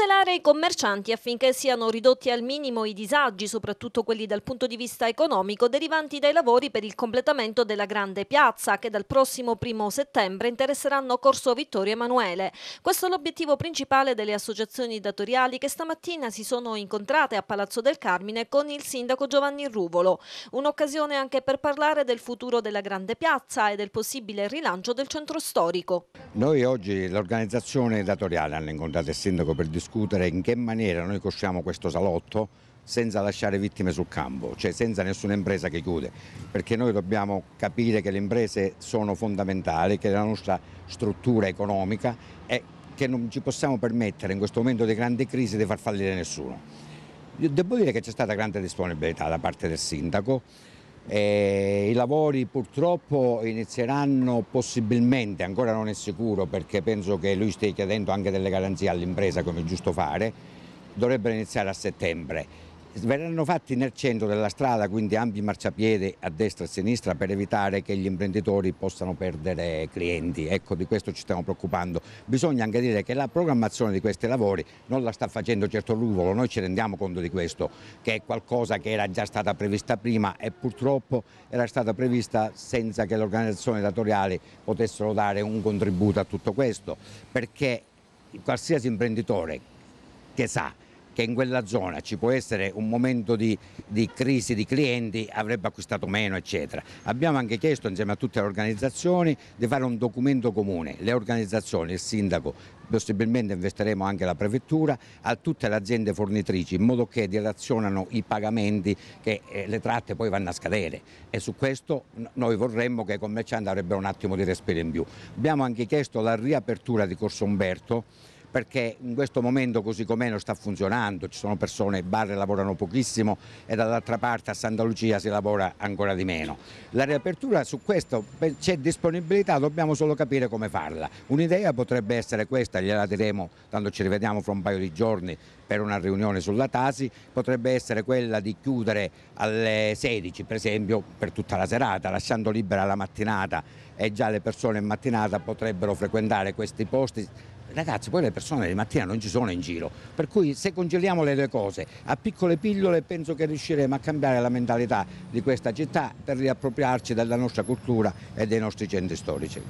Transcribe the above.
Tutelare i commercianti affinché siano ridotti al minimo i disagi, soprattutto quelli dal punto di vista economico, derivanti dai lavori per il completamento della grande piazza, che dal prossimo primo settembre interesseranno Corso Vittorio Emanuele. Questo è l'obiettivo principale delle associazioni datoriali che stamattina si sono incontrate a Palazzo del Carmine con il sindaco Giovanni Ruvolo. Un'occasione anche per parlare del futuro della grande piazza e del possibile rilancio del centro storico. Noi oggi l'organizzazione datoriale hanno incontrato il sindaco per discutere discutere in che maniera noi costruiamo questo salotto senza lasciare vittime sul campo, cioè senza nessuna impresa che chiude, perché noi dobbiamo capire che le imprese sono fondamentali, che la nostra struttura economica è che non ci possiamo permettere in questo momento di grande crisi di far fallire nessuno. Devo dire che c'è stata grande disponibilità da parte del sindaco, e eh, I lavori purtroppo inizieranno possibilmente, ancora non è sicuro perché penso che lui stia chiedendo anche delle garanzie all'impresa come è giusto fare, dovrebbero iniziare a settembre verranno fatti nel centro della strada, quindi ampi marciapiedi a destra e a sinistra per evitare che gli imprenditori possano perdere clienti. Ecco, di questo ci stiamo preoccupando. Bisogna anche dire che la programmazione di questi lavori non la sta facendo certo Ruvolo, noi ci rendiamo conto di questo, che è qualcosa che era già stata prevista prima e purtroppo era stata prevista senza che le organizzazioni datoriali potessero dare un contributo a tutto questo, perché qualsiasi imprenditore che sa che in quella zona ci può essere un momento di, di crisi di clienti, avrebbe acquistato meno, eccetera. Abbiamo anche chiesto insieme a tutte le organizzazioni di fare un documento comune, le organizzazioni, il sindaco, possibilmente investiremo anche la prefettura, a tutte le aziende fornitrici in modo che direzionano i pagamenti che eh, le tratte poi vanno a scadere e su questo noi vorremmo che i commercianti avrebbero un attimo di respiro in più. Abbiamo anche chiesto la riapertura di Corso Umberto perché in questo momento così com'è non sta funzionando, ci sono persone, bar lavorano pochissimo e dall'altra parte a Santa Lucia si lavora ancora di meno. La riapertura su questo c'è disponibilità, dobbiamo solo capire come farla. Un'idea potrebbe essere questa, gliela diremo, tanto ci rivediamo fra un paio di giorni per una riunione sulla Tasi, potrebbe essere quella di chiudere alle 16 per esempio per tutta la serata, lasciando libera la mattinata e già le persone in mattinata potrebbero frequentare questi posti ragazzi poi le persone di mattina non ci sono in giro, per cui se congeliamo le due cose a piccole pillole penso che riusciremo a cambiare la mentalità di questa città per riappropriarci della nostra cultura e dei nostri centri storici.